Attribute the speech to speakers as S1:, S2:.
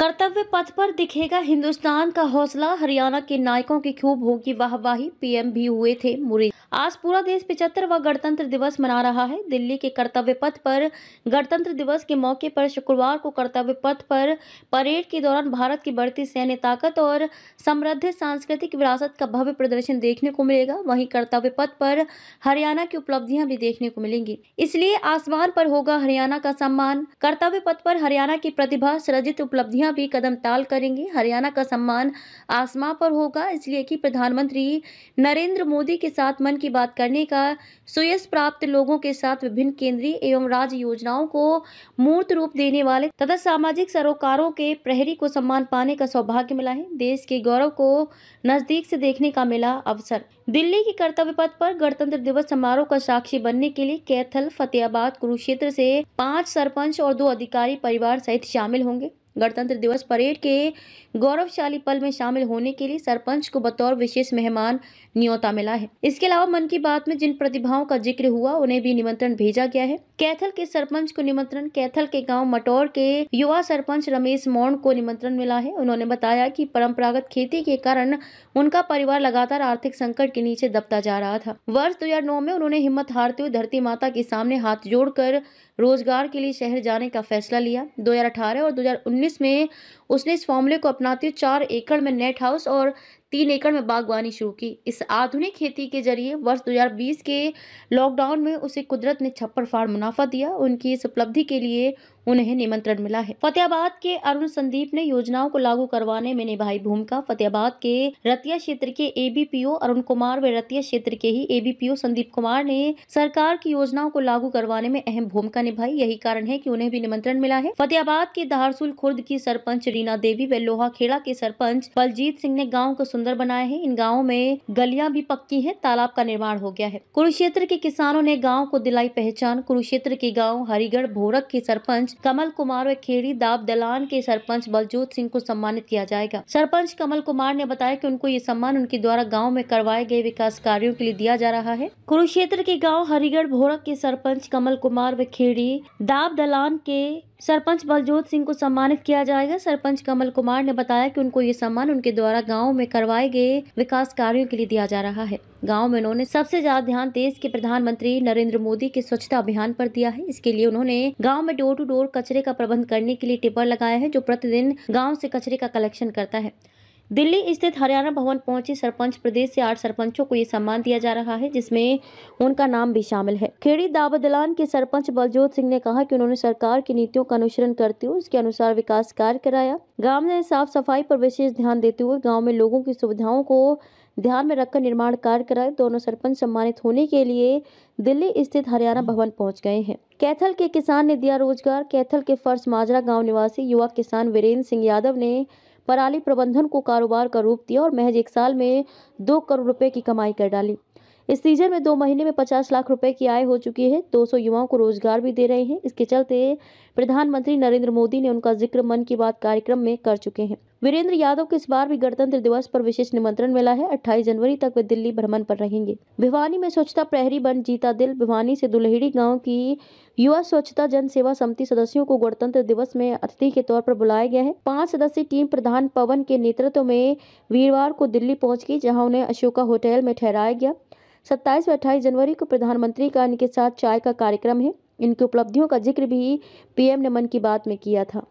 S1: कर्तव्य पथ पर दिखेगा हिंदुस्तान का हौसला हरियाणा के नायकों की खूब होगी वाहवाही पीएम भी हुए थे मुरी आज पूरा देश पिचहत्तरवा गणतंत्र दिवस मना रहा है दिल्ली के कर्तव्य पथ पर गणतंत्र दिवस के मौके पर शुक्रवार को कर्तव्य पथ पर परेड के दौरान भारत की बढ़ती सैन्य ताकत और समृद्ध सांस्कृतिक विरासत का भव्य प्रदर्शन देखने को मिलेगा वही कर्तव्य पथ पर हरियाणा की उपलब्धियां भी देखने को मिलेंगी इसलिए आसमान पर होगा हरियाणा का सम्मान कर्तव्य पथ पर हरियाणा की प्रतिभा सृजित उपलब्धियां अपना भी कदम ताल करेंगे हरियाणा का सम्मान आसमां पर होगा इसलिए कि प्रधानमंत्री नरेंद्र मोदी के साथ मन की बात करने का सुयस प्राप्त लोगों के साथ विभिन्न केंद्रीय एवं राज्य योजनाओं को मूर्त रूप देने वाले तथा सामाजिक सरोकारों के प्रहरी को सम्मान पाने का सौभाग्य मिला है देश के गौरव को नजदीक से देखने का मिला अवसर दिल्ली के कर्तव्य पथ पर गणतंत्र दिवस समारोह का साक्षी बनने के लिए कैथल फतेहाबाद कुरुक्षेत्र से पांच सरपंच और दो अधिकारी परिवार सहित शामिल होंगे गणतंत्र दिवस परेड के गौरवशाली पल में शामिल होने के लिए सरपंच को बतौर विशेष मेहमान न्योता मिला है इसके अलावा मन की बात में जिन प्रतिभाओं का जिक्र हुआ उन्हें भी निमंत्रण भेजा गया है कैथल के सरपंच को निमंत्रण कैथल के गाँव मटौर के युवा सरपंच रमेश मौन को निमंत्रण मिला है उन्होंने बताया की परम्परागत खेती के कारण उनका परिवार लगातार आर्थिक संकट के नीचे दबता जा रहा था वर्ष दो में उन्होंने हिम्मत हारते हुए धरती माता के सामने हाथ जोड़ रोजगार के लिए शहर जाने का फैसला लिया दो और दो उन्नीस में उसने इस फॉर्मूले को अपनाते हुए चार एकड़ में नेट हाउस और तीन एकड़ में बागवानी शुरू की इस आधुनिक खेती के जरिए वर्ष 2020 के लॉकडाउन में उसे कुदरत ने छप्पर फाड़ मुनाफा दिया उनकी इस उपलब्धि के लिए उन्हें निमंत्रण मिला है फतेहाबाद के अरुण संदीप ने योजनाओं को लागू करवाने में निभाई भूमिका फतेहाबाद के रतिया क्षेत्र के एबीपीओ अरुण कुमार व रतिया क्षेत्र के ही एबीपीओ संदीप कुमार ने सरकार की योजनाओं को लागू करवाने में अहम भूमिका निभाई यही कारण है की उन्हें भी निमंत्रण मिला है फतेहाबाद के धारसुल खुर्द की सरपंच रीना देवी व लोहा खेड़ा के सरपंच बलजीत सिंह ने गाँव को सुंदर बनाया है इन गाँव में गलियां भी पक्की है तालाब का निर्माण हो गया है कुरुक्षेत्र के किसानों ने गाँव को दिलाई पहचान कुरुक्षेत्र के गाँव हरिगढ़ भोरक के सरपंच सरपंच कमल कुमार व खेड़ी दाब दलान के सरपंच बलजोत सिंह को सम्मानित किया जाएगा सरपंच कमल कुमार ने बताया कि उनको ये सम्मान उनके द्वारा गाँव में करवाए गए विकास कार्यो के लिए दिया जा रहा है कुरुक्षेत्र के गाँव हरिगढ़ भोरक के सरपंच कमल कुमार व खेड़ी दाब दलान के सरपंच बलजोत सिंह को सम्मानित किया जाएगा सरपंच कमल कुमार ने बताया कि उनको ये सम्मान उनके द्वारा गाँव में करवाए गए विकास कार्यों के लिए दिया जा रहा है गाँव में उन्होंने सबसे ज्यादा ध्यान देश के प्रधानमंत्री नरेंद्र मोदी के स्वच्छता अभियान पर दिया है इसके लिए उन्होंने गाँव में डोर टू डोर कचरे का प्रबंध करने के लिए टिपर लगाया है जो प्रतिदिन गाँव से कचरे का कलेक्शन करता है दिल्ली स्थित हरियाणा भवन पहुंचे सरपंच प्रदेश से आठ सरपंचों को ये सम्मान दिया जा रहा है जिसमें उनका नाम भी शामिल है खेड़ी दावदलान दलान के सरपंच बलजोत सिंह ने कहा कि उन्होंने सरकार की नीतियों का अनुसरण करते हुए उसके अनुसार विकास कार्य कराया गांव में साफ सफाई पर विशेष ध्यान देते हुए गाँव में लोगों की सुविधाओं को ध्यान में रखकर निर्माण कार्य कराए दोनों सरपंच सम्मानित होने के लिए दिल्ली स्थित हरियाणा भवन पहुंच गए हैं कैथल के किसान ने दिया रोजगार कैथल के फर्श माजरा गांव निवासी युवा किसान वीरेंद्र सिंह यादव ने पराली प्रबंधन को कारोबार का रूप दिया और महज एक साल में दो करोड़ रुपए की कमाई कर डाली इस सीजन में दो महीने में पचास लाख रुपए की आय हो चुकी है दो सौ युवाओं को रोजगार भी दे रहे हैं इसके चलते प्रधानमंत्री नरेंद्र मोदी ने उनका जिक्र मन की बात कार्यक्रम में कर चुके हैं वीरेंद्र यादव को इस बार भी गणतंत्र दिवस पर विशेष निमंत्रण मिला है 28 जनवरी तक वे दिल्ली भ्रमण पर रहेंगे भिवानी में स्वच्छता प्रहरी बन जीता दिल भिवानी से दुलहेड़ी गांव की युवा स्वच्छता जन सेवा समिति सदस्यों को गणतंत्र दिवस में अतिथि के तौर पर बुलाया गया है पांच सदस्यीय टीम प्रधान पवन के नेतृत्व में वीरवार को दिल्ली पहुँच गई जहाँ उन्हें अशोका होटल में ठहराया गया सत्ताईस व अट्ठाईस जनवरी को प्रधानमंत्री का इनके साथ चाय का कार्यक्रम है इनकी उपलब्धियों का जिक्र भी पीएम ने मन की बात में किया था